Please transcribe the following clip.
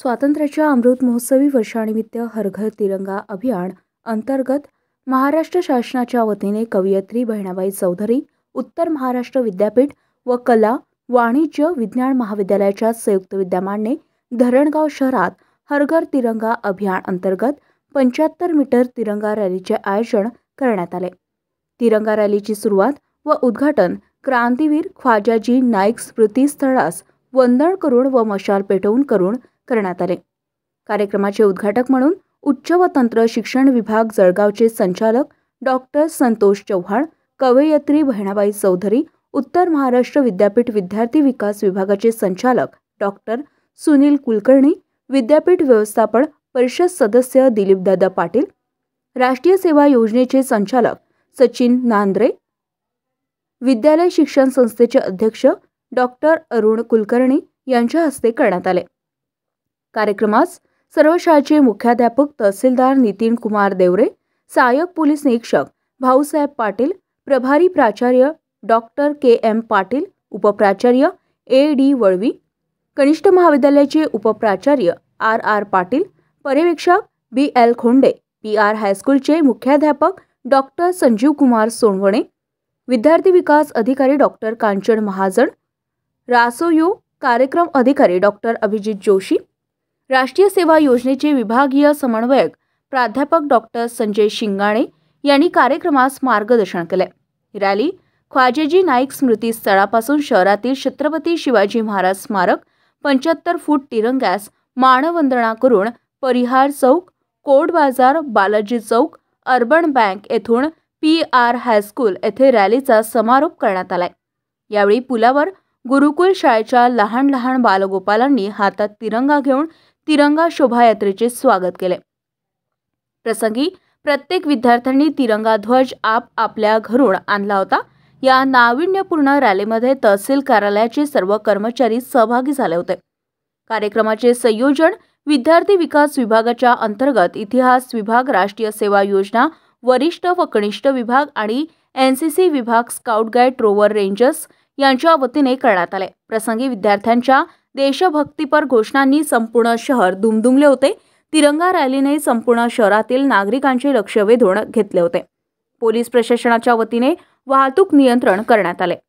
स्वातंत्र्याच्या अमृत महोत्सवी वर्षानिमित्त हरघर तिरंगा अभियान अंतर्गत महाराष्ट्र शासनाच्या वतीने कवयित्री बहिणाबाई चौधरी उत्तर महाराष्ट्र विद्यापीठ व कला वाणिज्य विज्ञान महाविद्यालयाच्या संयुक्त विद्यमाने धरणगाव शहरात हरघर तिरंगा अभियान अंतर्गत पंच्याहत्तर मीटर तिरंगा रॅलीचे आयोजन करण्यात आले तिरंगा रॅलीची सुरुवात व उद्घाटन क्रांतीवीर ख्वाजाजी नाईक स्मृतीस्थळास वंदन करून व मशाल पेटवून करून करण्यात आले कार्यक्रमाचे उद्घाटक म्हणून उच्च व तंत्र शिक्षण विभाग जळगावचे संचालक डॉक्टर संतोष चव्हाण कवयत्री बहिणाबाई चौधरी उत्तर महाराष्ट्र विद्यापीठ विद्यार्थी विकास विभागाचे संचालक डॉक्टर सुनील कुलकर्णी विद्यापीठ व्यवस्थापन परिषद सदस्य दिलीपदादा पाटील राष्ट्रीय सेवा योजनेचे संचालक सचिन नांद्रे विद्यालय शिक्षण संस्थेचे अध्यक्ष डॉक्टर अरुण कुलकर्णी यांच्या हस्ते करण्यात आले कार्यक्रमास सर्व शाळेचे मुख्याध्यापक तहसीलदार नितीन कुमार देवरे सहाय्यक पोलीस निरीक्षक भाऊसाहेब पाटील प्रभारी प्राचार्य डॉक्टर के एम पाटील उपप्राचार्य ए डी वळवी कनिष्ठ महाविद्यालयाचे उपप्राचार्य आर आर पाटील पर्यवेक्षक B L Khonde P R हायस्कूलचे मुख्याध्यापक डॉक्टर संजीव कुमार सोनवणे विद्यार्थी विकास अधिकारी डॉक्टर कांचन महाजन रासोयो कार्यक्रम अधिकारी डॉक्टर अभिजित जोशी राष्ट्रीय सेवा योजनेचे विभागीय समन्वयक प्राध्यापक डॉक्टर संजय शिंगाणे यांनी कार्यक्रमास मार्गदर्शन केले रॅली ख्वाजेजी नाईक स्मृती स्थळापासून शहरातील छत्रपती शिवाजी महाराज स्मारक पंच्याहत्तर फूट तिरंग्यास मानवंदना करून परिहार चौक कोड बाजार बालाजी चौक अर्बन बँक येथून पी आर हायस्कूल येथे रॅलीचा समारोप करण्यात आलाय यावेळी पुलावर गुरुकुल शाळेच्या लहान लहान बालगोपालांनी हातात तिरंगा घेऊन तिरंगा शोभायात्रेचे स्वागत केले प्रसंगी प्रत्येक विद्यार्थ्यांनी तिरंगा ध्वज आप आपल्या घरून आणला होता या नाविन्यपूर्ण रॅलीमध्ये तहसील कार्यालयाचे सर्व कर्मचारी सहभागी झाले होते कार्यक्रमाचे संयोजन विद्यार्थी विकास विभागाच्या अंतर्गत इतिहास विभाग राष्ट्रीय सेवा योजना वरिष्ठ व कनिष्ठ विभाग आणि एन सी सी विभाग स्काउट गाईड रोवर रेंजर्स यांच्या वतीने करण्यात आले प्रसंगी विद्यार्थ्यांच्या देशभक्तीपर घोषणांनी संपूर्ण शहर दुमदुमले होते तिरंगा रॅलीने संपूर्ण शहरातील नागरिकांचे लक्ष वेधून घेतले होते पोलीस प्रशासनाच्या वतीने वाहतूक नियंत्रण करण्यात आले